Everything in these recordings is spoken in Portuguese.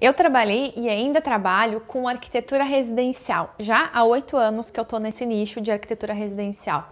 Eu trabalhei e ainda trabalho com arquitetura residencial, já há oito anos que eu estou nesse nicho de arquitetura residencial.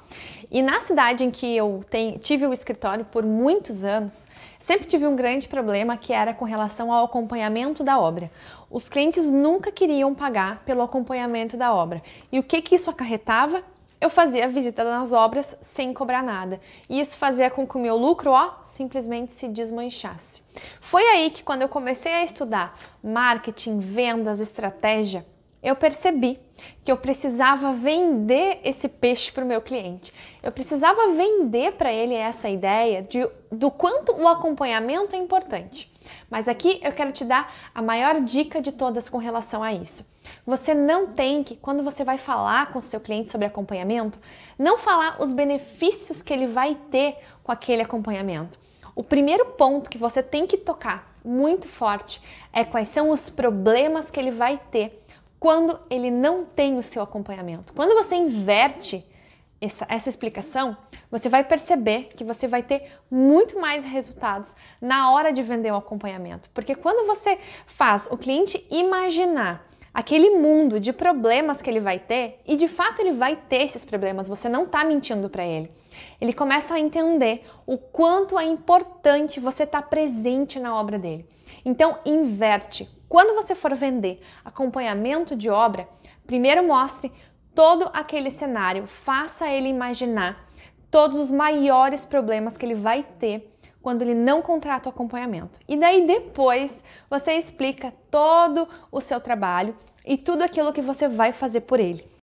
E na cidade em que eu tenho, tive o escritório por muitos anos, sempre tive um grande problema que era com relação ao acompanhamento da obra. Os clientes nunca queriam pagar pelo acompanhamento da obra. E o que, que isso acarretava? eu fazia a visita nas obras sem cobrar nada. E isso fazia com que o meu lucro, ó, simplesmente se desmanchasse. Foi aí que quando eu comecei a estudar marketing, vendas, estratégia, eu percebi que eu precisava vender esse peixe para o meu cliente. Eu precisava vender para ele essa ideia de, do quanto o acompanhamento é importante. Mas aqui eu quero te dar a maior dica de todas com relação a isso. Você não tem que, quando você vai falar com o seu cliente sobre acompanhamento, não falar os benefícios que ele vai ter com aquele acompanhamento. O primeiro ponto que você tem que tocar muito forte é quais são os problemas que ele vai ter quando ele não tem o seu acompanhamento. Quando você inverte essa, essa explicação, você vai perceber que você vai ter muito mais resultados na hora de vender o acompanhamento. Porque quando você faz o cliente imaginar aquele mundo de problemas que ele vai ter, e de fato ele vai ter esses problemas, você não está mentindo para ele. Ele começa a entender o quanto é importante você estar tá presente na obra dele. Então, inverte. Quando você for vender acompanhamento de obra, primeiro mostre todo aquele cenário, faça ele imaginar todos os maiores problemas que ele vai ter quando ele não contrata o acompanhamento. E daí depois você explica todo o seu trabalho e tudo aquilo que você vai fazer por ele.